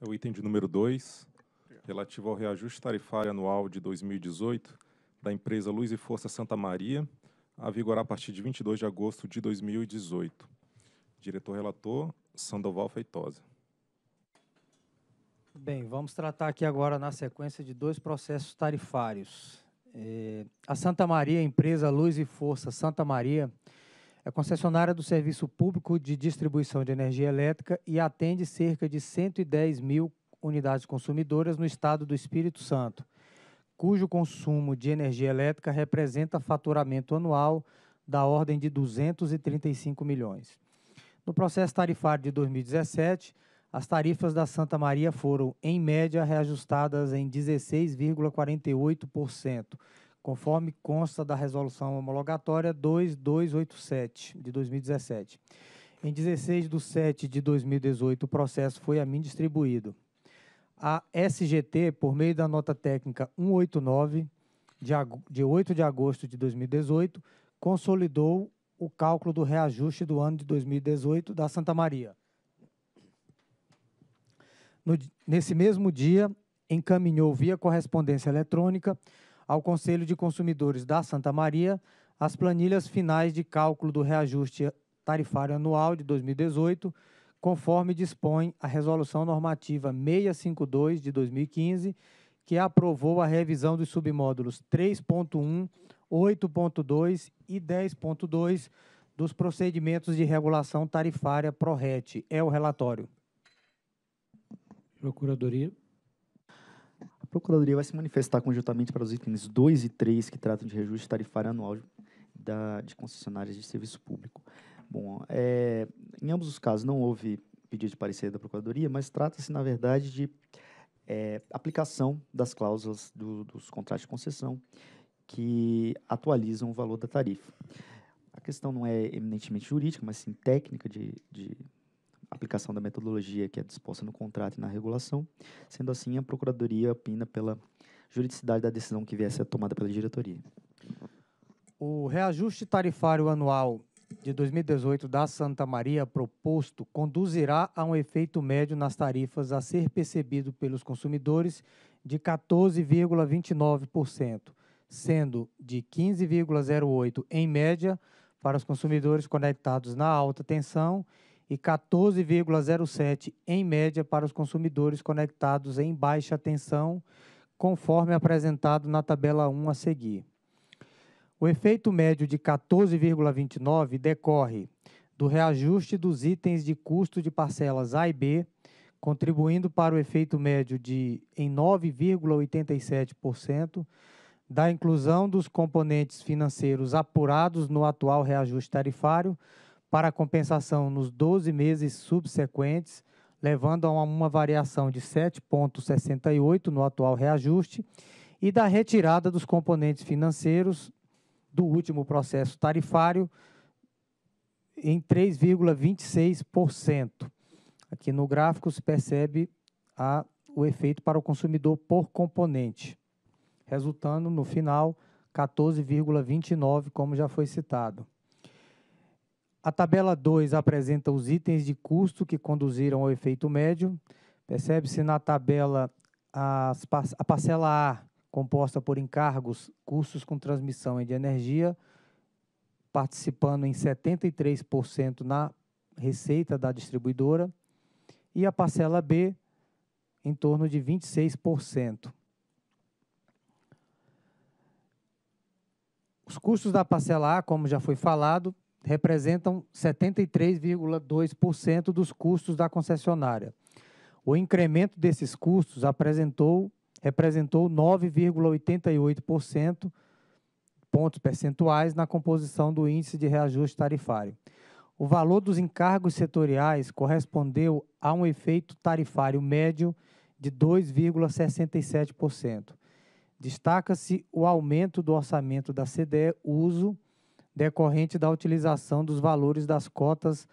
é o item de número 2, relativo ao reajuste tarifário anual de 2018 da empresa Luz e Força Santa Maria, a vigorar a partir de 22 de agosto de 2018. Diretor-relator, Sandoval Feitosa. Bem, vamos tratar aqui agora, na sequência, de dois processos tarifários. É, a Santa Maria, empresa Luz e Força Santa Maria, é concessionária do Serviço Público de Distribuição de Energia Elétrica e atende cerca de 110 mil unidades consumidoras no estado do Espírito Santo, cujo consumo de energia elétrica representa faturamento anual da ordem de 235 milhões. No processo tarifário de 2017, as tarifas da Santa Maria foram, em média, reajustadas em 16,48%, conforme consta da resolução homologatória 2287 de 2017. Em 16 de 7 de 2018, o processo foi a mim distribuído. A SGT, por meio da nota técnica 189, de, de 8 de agosto de 2018, consolidou o cálculo do reajuste do ano de 2018 da Santa Maria. No, nesse mesmo dia, encaminhou via correspondência eletrônica ao Conselho de Consumidores da Santa Maria as planilhas finais de cálculo do reajuste tarifário anual de 2018, conforme dispõe a Resolução Normativa 652 de 2015, que aprovou a revisão dos submódulos 3.1, 8.2 e 10.2 dos procedimentos de regulação tarifária PRORET. É o relatório. Procuradoria. A Procuradoria vai se manifestar conjuntamente para os itens 2 e 3, que tratam de reajuste tarifário anual da, de concessionárias de serviço público. Bom, é, em ambos os casos não houve pedido de parecer da Procuradoria, mas trata-se, na verdade, de é, aplicação das cláusulas do, dos contratos de concessão que atualizam o valor da tarifa. A questão não é eminentemente jurídica, mas sim técnica de, de aplicação da metodologia que é disposta no contrato e na regulação. Sendo assim, a Procuradoria opina pela juridicidade da decisão que vier a ser tomada pela diretoria. O reajuste tarifário anual de 2018 da Santa Maria proposto conduzirá a um efeito médio nas tarifas a ser percebido pelos consumidores de 14,29%, sendo de 15,08 em média para os consumidores conectados na alta tensão e 14,07 em média para os consumidores conectados em baixa tensão, conforme apresentado na tabela 1 a seguir. O efeito médio de 14,29 decorre do reajuste dos itens de custo de parcelas A e B, contribuindo para o efeito médio de em 9,87%, da inclusão dos componentes financeiros apurados no atual reajuste tarifário, para compensação nos 12 meses subsequentes, levando a uma variação de 7,68 no atual reajuste e da retirada dos componentes financeiros do último processo tarifário em 3,26%. Aqui no gráfico se percebe a, o efeito para o consumidor por componente, resultando no final 14,29, como já foi citado. A tabela 2 apresenta os itens de custo que conduziram ao efeito médio. Percebe-se na tabela as, a parcela A, composta por encargos, custos com transmissão e de energia, participando em 73% na receita da distribuidora, e a parcela B, em torno de 26%. Os custos da parcela A, como já foi falado, representam 73,2% dos custos da concessionária. O incremento desses custos apresentou representou 9,88% pontos percentuais na composição do índice de reajuste tarifário. O valor dos encargos setoriais correspondeu a um efeito tarifário médio de 2,67%. Destaca-se o aumento do orçamento da CDE Uso decorrente da utilização dos valores das cotas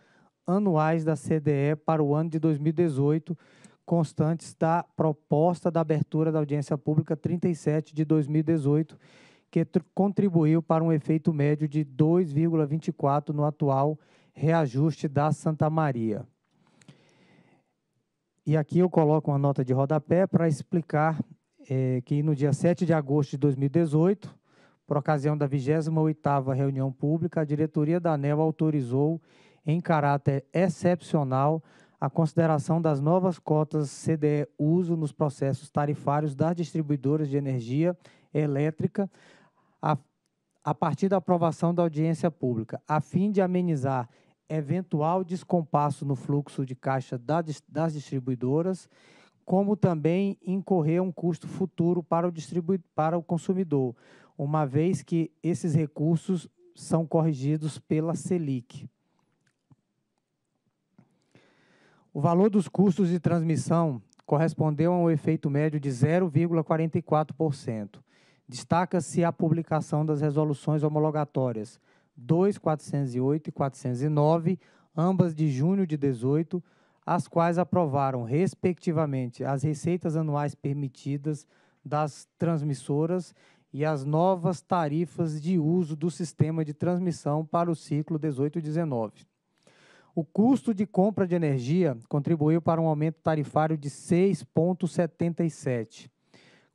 anuais da CDE para o ano de 2018, constantes da proposta da abertura da audiência pública 37 de 2018, que contribuiu para um efeito médio de 2,24 no atual reajuste da Santa Maria. E aqui eu coloco uma nota de rodapé para explicar é, que no dia 7 de agosto de 2018, por ocasião da 28ª reunião pública, a diretoria da ANEL autorizou, em caráter excepcional, a consideração das novas cotas CDE uso nos processos tarifários das distribuidoras de energia elétrica a, a partir da aprovação da audiência pública, a fim de amenizar eventual descompasso no fluxo de caixa das distribuidoras, como também incorrer um custo futuro para o, para o consumidor, uma vez que esses recursos são corrigidos pela Selic. O valor dos custos de transmissão correspondeu a um efeito médio de 0,44%. Destaca-se a publicação das resoluções homologatórias 2408 e 409, ambas de junho de 18, as quais aprovaram, respectivamente, as receitas anuais permitidas das transmissoras e as novas tarifas de uso do sistema de transmissão para o ciclo 18-19. O custo de compra de energia contribuiu para um aumento tarifário de 6,77.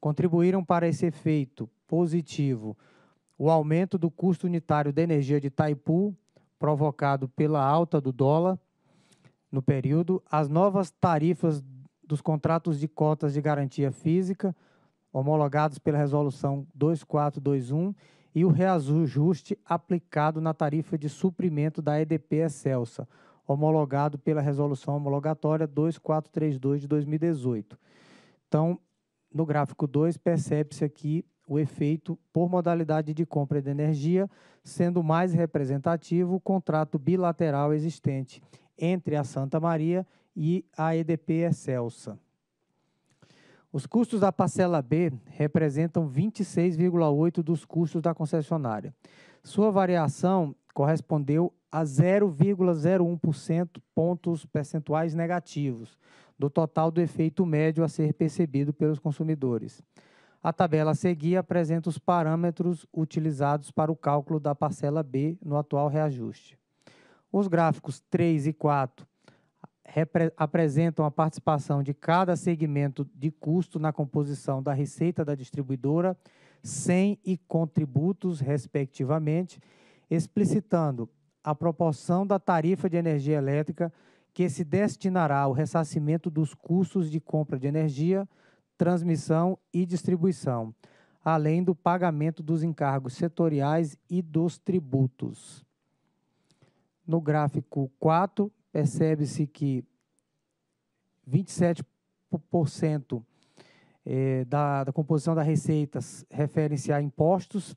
Contribuíram para esse efeito positivo o aumento do custo unitário da energia de Taipu, provocado pela alta do dólar no período, as novas tarifas dos contratos de cotas de garantia física, homologados pela Resolução 2421 e o reajuste aplicado na tarifa de suprimento da EDP Excelsa, homologado pela Resolução Homologatória 2432 de 2018. Então, no gráfico 2, percebe-se aqui o efeito por modalidade de compra de energia, sendo mais representativo o contrato bilateral existente entre a Santa Maria e a EDP Excelsa. Os custos da parcela B representam 26,8% dos custos da concessionária. Sua variação correspondeu a 0,01% pontos percentuais negativos do total do efeito médio a ser percebido pelos consumidores. A tabela a seguir apresenta os parâmetros utilizados para o cálculo da parcela B no atual reajuste. Os gráficos 3 e 4 apresentam a participação de cada segmento de custo na composição da receita da distribuidora, sem e contributos, respectivamente, explicitando a proporção da tarifa de energia elétrica que se destinará ao ressarcimento dos custos de compra de energia, transmissão e distribuição, além do pagamento dos encargos setoriais e dos tributos. No gráfico 4, percebe-se que 27% é, da, da composição da receitas referem-se a impostos,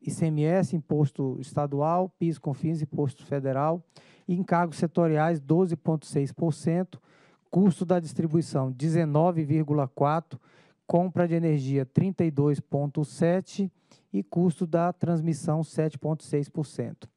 ICMS, imposto estadual, PIS, CONFINS, imposto federal, e encargos setoriais 12.6%, custo da distribuição 19,4, compra de energia 32.7 e custo da transmissão 7.6%.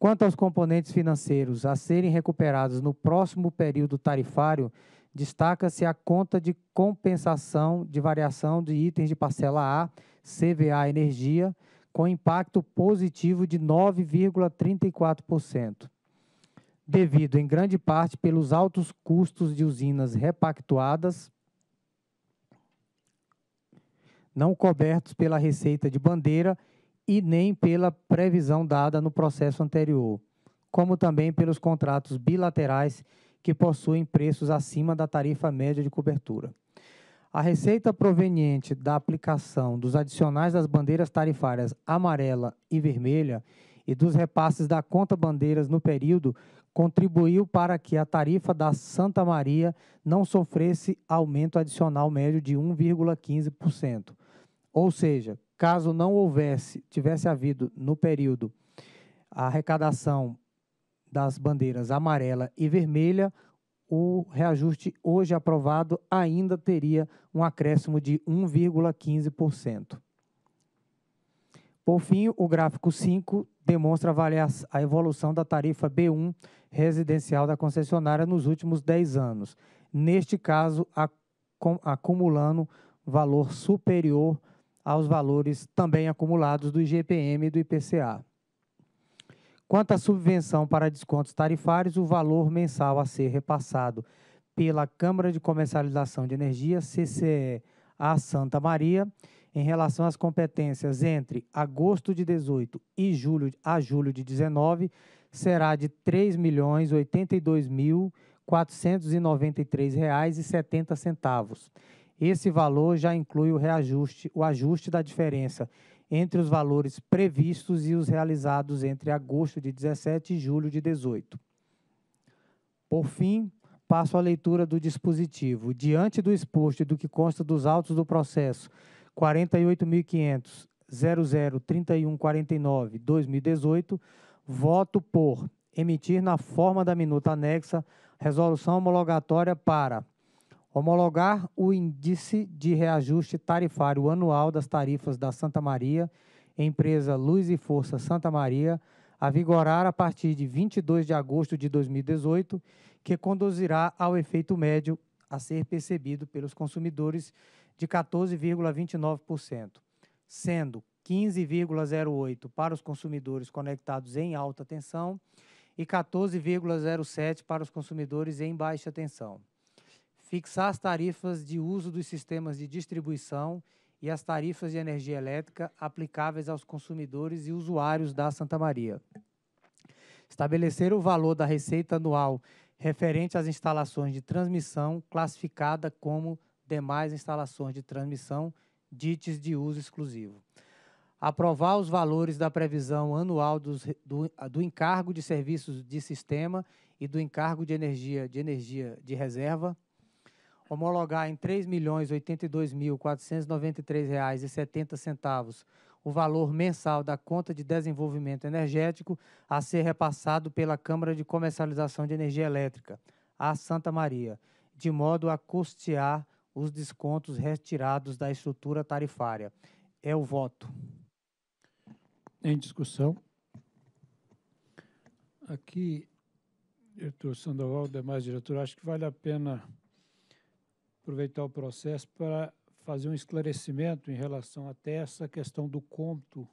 Quanto aos componentes financeiros a serem recuperados no próximo período tarifário, destaca-se a conta de compensação de variação de itens de parcela A, CVA Energia, com impacto positivo de 9,34%. Devido em grande parte pelos altos custos de usinas repactuadas, não cobertos pela receita de bandeira e nem pela previsão dada no processo anterior, como também pelos contratos bilaterais que possuem preços acima da tarifa média de cobertura. A receita proveniente da aplicação dos adicionais das bandeiras tarifárias amarela e vermelha e dos repasses da conta bandeiras no período contribuiu para que a tarifa da Santa Maria não sofresse aumento adicional médio de 1,15%. Ou seja, caso não houvesse, tivesse havido no período a arrecadação das bandeiras amarela e vermelha, o reajuste hoje aprovado ainda teria um acréscimo de 1,15%. Por fim, o gráfico 5 demonstra a evolução da tarifa B1 residencial da concessionária nos últimos 10 anos, neste caso acumulando valor superior aos valores também acumulados do IGPM e do IPCA. Quanto à subvenção para descontos tarifários, o valor mensal a ser repassado pela Câmara de Comercialização de Energia, CCE, a Santa Maria, em relação às competências entre agosto de 18 e julho a julho de 19, será de R$ 3.082.493,70 esse valor já inclui o reajuste, o ajuste da diferença entre os valores previstos e os realizados entre agosto de 17 e julho de 18. Por fim, passo à leitura do dispositivo. Diante do exposto e do que consta dos autos do processo 48.500.00.31.49.2018, 2018, voto por emitir na forma da minuta anexa resolução homologatória para Homologar o índice de reajuste tarifário anual das tarifas da Santa Maria, empresa Luz e Força Santa Maria, a vigorar a partir de 22 de agosto de 2018, que conduzirá ao efeito médio a ser percebido pelos consumidores de 14,29%, sendo 15,08 para os consumidores conectados em alta tensão e 14,07 para os consumidores em baixa tensão fixar as tarifas de uso dos sistemas de distribuição e as tarifas de energia elétrica aplicáveis aos consumidores e usuários da Santa Maria. Estabelecer o valor da receita anual referente às instalações de transmissão classificada como demais instalações de transmissão dites de uso exclusivo. Aprovar os valores da previsão anual dos, do, do encargo de serviços de sistema e do encargo de energia de energia de reserva homologar em R$ 3.082.493,70 o valor mensal da conta de desenvolvimento energético a ser repassado pela Câmara de Comercialização de Energia Elétrica, a Santa Maria, de modo a custear os descontos retirados da estrutura tarifária. É o voto. Em discussão. Aqui, diretor Sandoval, demais diretor, acho que vale a pena aproveitar o processo para fazer um esclarecimento em relação até essa questão do cômputo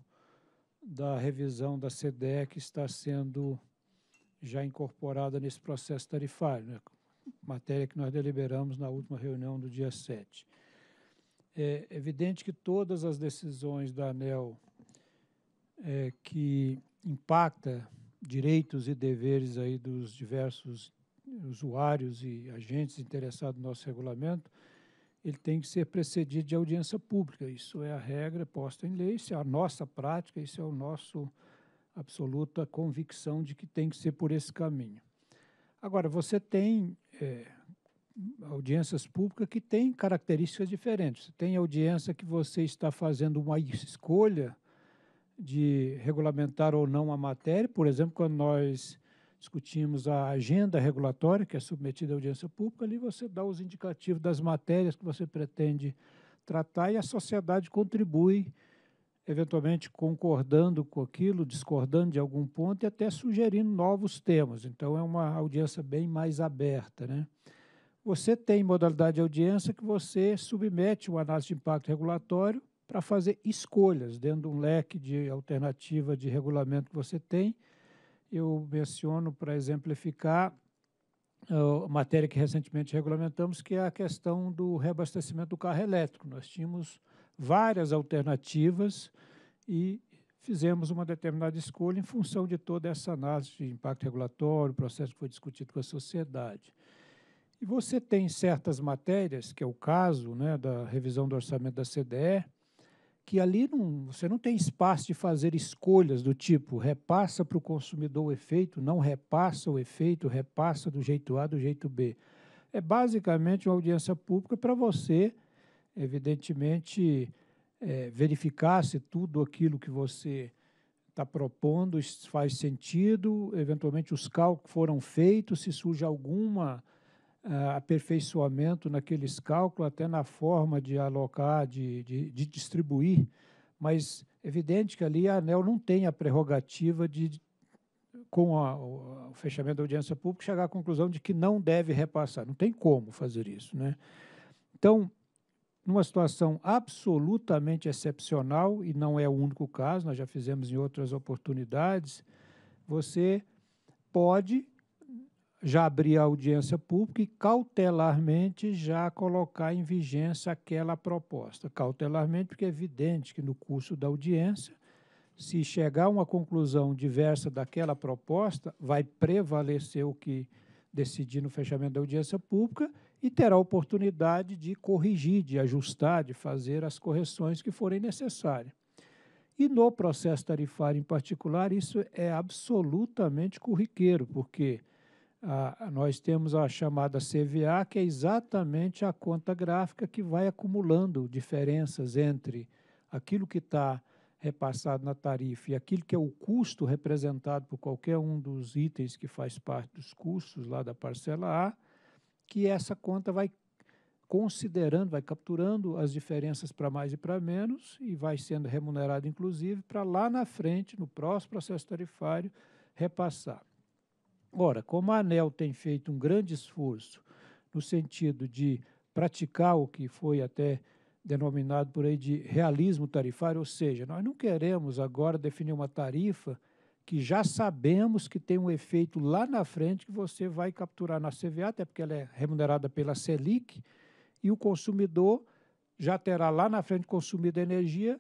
da revisão da CDE que está sendo já incorporada nesse processo tarifário, né? matéria que nós deliberamos na última reunião do dia 7. É evidente que todas as decisões da ANEL é, que impacta direitos e deveres aí dos diversos usuários e agentes interessados no nosso regulamento, ele tem que ser precedido de audiência pública. Isso é a regra posta em lei, isso é a nossa prática, isso é o nosso absoluta convicção de que tem que ser por esse caminho. Agora, você tem é, audiências públicas que têm características diferentes. Você tem audiência que você está fazendo uma escolha de regulamentar ou não a matéria. Por exemplo, quando nós discutimos a agenda regulatória, que é submetida à audiência pública, ali você dá os indicativos das matérias que você pretende tratar e a sociedade contribui, eventualmente concordando com aquilo, discordando de algum ponto e até sugerindo novos temas. Então, é uma audiência bem mais aberta. Né? Você tem modalidade de audiência que você submete o análise de impacto regulatório para fazer escolhas dentro de um leque de alternativa de regulamento que você tem eu menciono para exemplificar ah, a matéria que recentemente regulamentamos, que é a questão do reabastecimento do carro elétrico. Nós tínhamos várias alternativas e fizemos uma determinada escolha em função de toda essa análise de impacto regulatório, processo que foi discutido com a sociedade. E você tem certas matérias, que é o caso né, da revisão do orçamento da CDE, que ali não, você não tem espaço de fazer escolhas do tipo repassa para o consumidor o efeito, não repassa o efeito, repassa do jeito A, do jeito B. É basicamente uma audiência pública para você, evidentemente, é, verificar se tudo aquilo que você está propondo faz sentido, eventualmente os cálculos foram feitos, se surge alguma eh, aperfeiçoamento naqueles cálculos, até na forma de alocar, de, de, de distribuir, mas evidente que ali a ANEL não tem a prerrogativa de, com a, o fechamento da audiência pública, chegar à conclusão de que não deve repassar. Não tem como fazer isso. Né? Então, numa situação absolutamente excepcional, e não é o único caso, nós já fizemos em outras oportunidades, você pode já abrir a audiência pública e cautelarmente já colocar em vigência aquela proposta. Cautelarmente, porque é evidente que no curso da audiência, se chegar a uma conclusão diversa daquela proposta, vai prevalecer o que decidir no fechamento da audiência pública e terá a oportunidade de corrigir, de ajustar, de fazer as correções que forem necessárias. E no processo tarifário em particular, isso é absolutamente corriqueiro, porque nós temos a chamada CVA, que é exatamente a conta gráfica que vai acumulando diferenças entre aquilo que está repassado na tarifa e aquilo que é o custo representado por qualquer um dos itens que faz parte dos custos lá da parcela A, que essa conta vai considerando, vai capturando as diferenças para mais e para menos e vai sendo remunerado, inclusive, para lá na frente, no próximo processo tarifário, repassar. Ora, como a ANEL tem feito um grande esforço no sentido de praticar o que foi até denominado por aí de realismo tarifário, ou seja, nós não queremos agora definir uma tarifa que já sabemos que tem um efeito lá na frente que você vai capturar na CVA, até porque ela é remunerada pela Selic, e o consumidor já terá lá na frente consumido a energia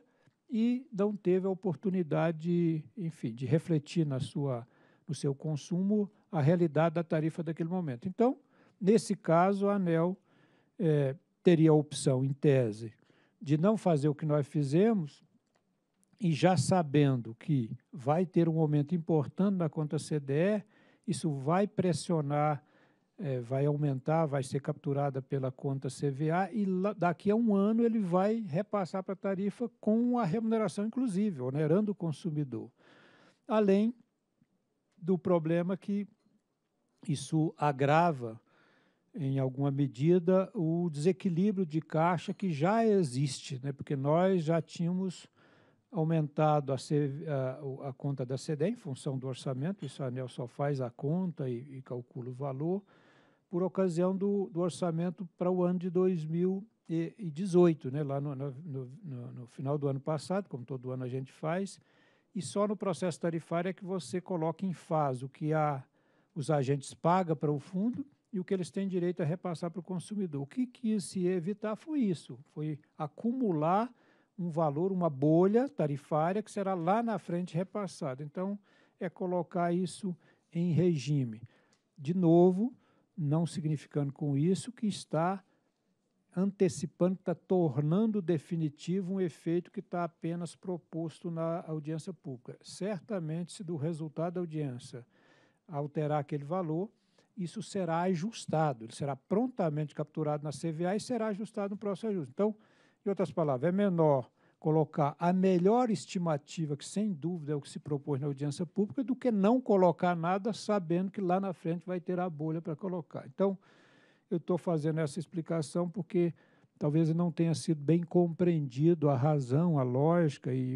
e não teve a oportunidade, enfim, de refletir na sua o seu consumo a realidade da tarifa daquele momento. Então, nesse caso, a ANEL é, teria a opção, em tese, de não fazer o que nós fizemos e já sabendo que vai ter um aumento importante na conta CDE, isso vai pressionar, é, vai aumentar, vai ser capturada pela conta CVA e daqui a um ano ele vai repassar para a tarifa com a remuneração inclusive, onerando o consumidor. Além do problema que isso agrava, em alguma medida, o desequilíbrio de caixa que já existe, né? porque nós já tínhamos aumentado a, a, a, conta da CDE em função do orçamento, isso a ANEL só faz a conta e, e calcula o valor, por ocasião do, do orçamento para o ano de 2018, né? lá no, no, no, no final do ano passado, como todo ano a gente faz, e só no processo tarifário é que você coloca em fase o que a, os agentes pagam para o fundo e o que eles têm direito a repassar para o consumidor. O que quis se evitar foi isso, foi acumular um valor, uma bolha tarifária que será lá na frente repassada. Então, é colocar isso em regime. De novo, não significando com isso que está antecipando, está tornando definitivo um efeito que está apenas proposto na audiência pública. Certamente, se do resultado da audiência alterar aquele valor, isso será ajustado, ele será prontamente capturado na CVA e será ajustado no próximo ajuste. Então, em outras palavras, é menor colocar a melhor estimativa, que sem dúvida é o que se propôs na audiência pública, do que não colocar nada sabendo que lá na frente vai ter a bolha para colocar. Então, eu estou fazendo essa explicação porque talvez não tenha sido bem compreendido a razão, a lógica e, e,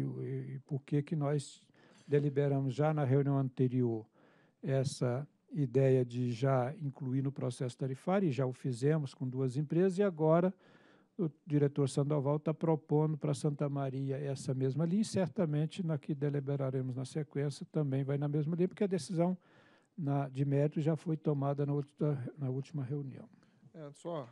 e por que que nós deliberamos já na reunião anterior essa ideia de já incluir no processo tarifário, e já o fizemos com duas empresas, e agora o diretor Sandoval está propondo para Santa Maria essa mesma linha, e certamente na que deliberaremos na sequência também vai na mesma linha, porque a decisão na, de mérito já foi tomada na, outra, na última reunião. É, só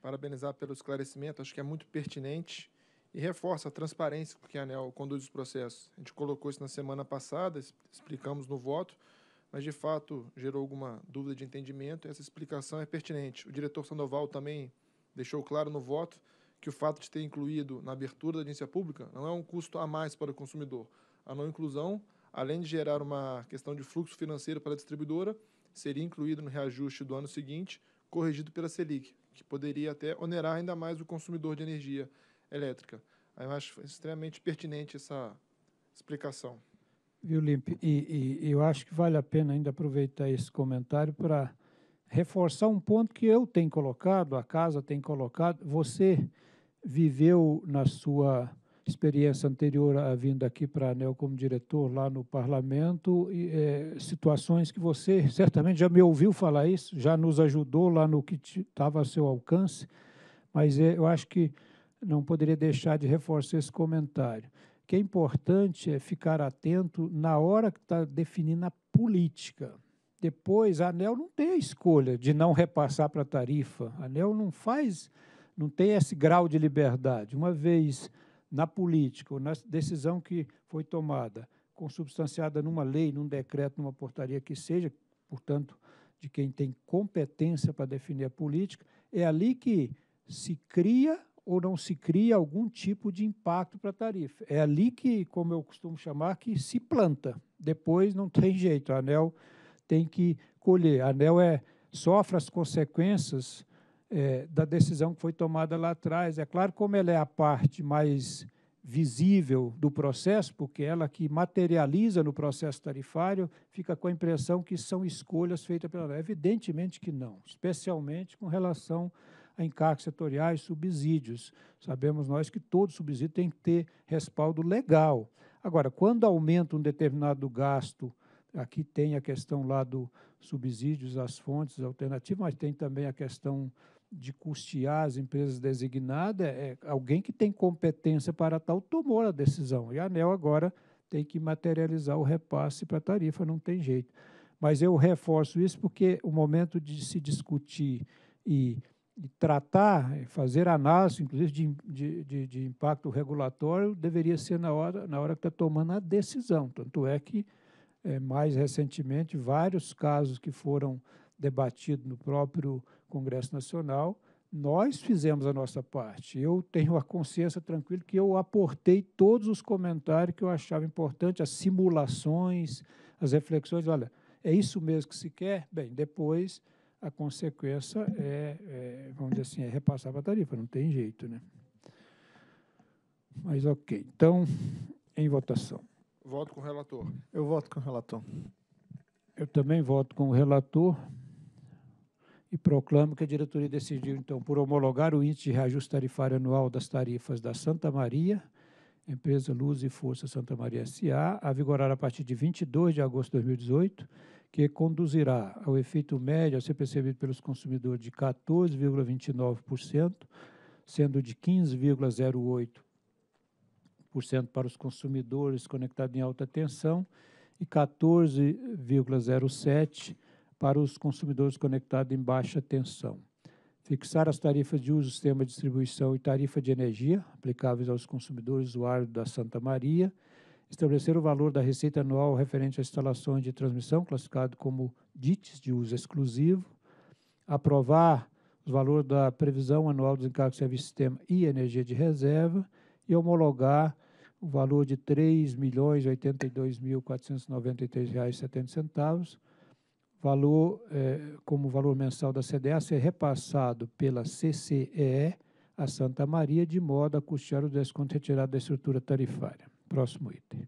parabenizar pelo esclarecimento, acho que é muito pertinente e reforça a transparência com que a ANEL conduz os processos. A gente colocou isso na semana passada, explicamos no voto, mas de fato gerou alguma dúvida de entendimento e essa explicação é pertinente. O diretor Sandoval também deixou claro no voto que o fato de ter incluído na abertura da agência pública não é um custo a mais para o consumidor. A não inclusão, além de gerar uma questão de fluxo financeiro para a distribuidora, seria incluído no reajuste do ano seguinte, corrigido pela Selic, que poderia até onerar ainda mais o consumidor de energia elétrica. Eu acho extremamente pertinente essa explicação. Viu, Limpe? E, e eu acho que vale a pena ainda aproveitar esse comentário para reforçar um ponto que eu tenho colocado, a casa tem colocado. Você viveu na sua experiência anterior a vindo aqui para a ANEL como diretor lá no parlamento, e, é, situações que você certamente já me ouviu falar isso, já nos ajudou lá no que estava a seu alcance, mas é, eu acho que não poderia deixar de reforçar esse comentário. O que é importante é ficar atento na hora que está definindo a política. Depois, a ANEL não tem a escolha de não repassar para a tarifa. A ANEL não faz, não tem esse grau de liberdade. Uma vez na política ou na decisão que foi tomada, consubstanciada numa lei, num decreto, numa portaria que seja, portanto, de quem tem competência para definir a política, é ali que se cria ou não se cria algum tipo de impacto para a tarifa. É ali que, como eu costumo chamar, que se planta. Depois não tem jeito, a ANEL tem que colher. A ANEL é, sofre as consequências é, da decisão que foi tomada lá atrás. É claro, como ela é a parte mais visível do processo, porque é ela que materializa no processo tarifário, fica com a impressão que são escolhas feitas pela Evidentemente que não, especialmente com relação a encargos setoriais, subsídios. Sabemos nós que todo subsídio tem que ter respaldo legal. Agora, quando aumenta um determinado gasto, aqui tem a questão lá do subsídios às fontes alternativas, mas tem também a questão de custear as empresas designadas é, é alguém que tem competência para tal tomou a decisão. E a ANEL agora tem que materializar o repasse para a tarifa, não tem jeito. Mas eu reforço isso porque o momento de se discutir e, e tratar, fazer análise, inclusive, de, de, de, de, impacto regulatório, deveria ser na hora, na hora que está tomando a decisão. Tanto é que, é, mais recentemente, vários casos que foram debatidos no próprio Congresso Nacional, nós fizemos a nossa parte. Eu tenho a consciência tranquila que eu aportei todos os comentários que eu achava importante, as simulações, as reflexões. Olha, é isso mesmo que se quer? Bem, depois a consequência é, é vamos dizer assim, é repassar para a tarifa, não tem jeito, né? Mas ok, então, em votação. Voto com o relator. Eu voto com o relator. Eu também voto com o relator e proclamo que a diretoria decidiu, então, por homologar o índice de reajuste tarifário anual das tarifas da Santa Maria, empresa Luz e Força Santa Maria S.A., a vigorar a partir de 22 de agosto de 2018, que conduzirá ao efeito médio a ser percebido pelos consumidores de 14,29%, sendo de 15,08% para os consumidores conectados em alta tensão e 14,07% para os consumidores conectados em baixa tensão. Fixar as tarifas de uso, sistema de distribuição e tarifa de energia aplicáveis aos consumidores usuários da Santa Maria. Estabelecer o valor da receita anual referente a instalações de transmissão, classificado como DITs de uso exclusivo. Aprovar os valores da previsão anual dos encargos de serviço sistema e energia de reserva. E homologar o valor de R$ 3.082.493,70 valor, é, como valor mensal da CDA, ser é repassado pela CCEE a Santa Maria, de modo a custear o desconto retirado da estrutura tarifária. Próximo item.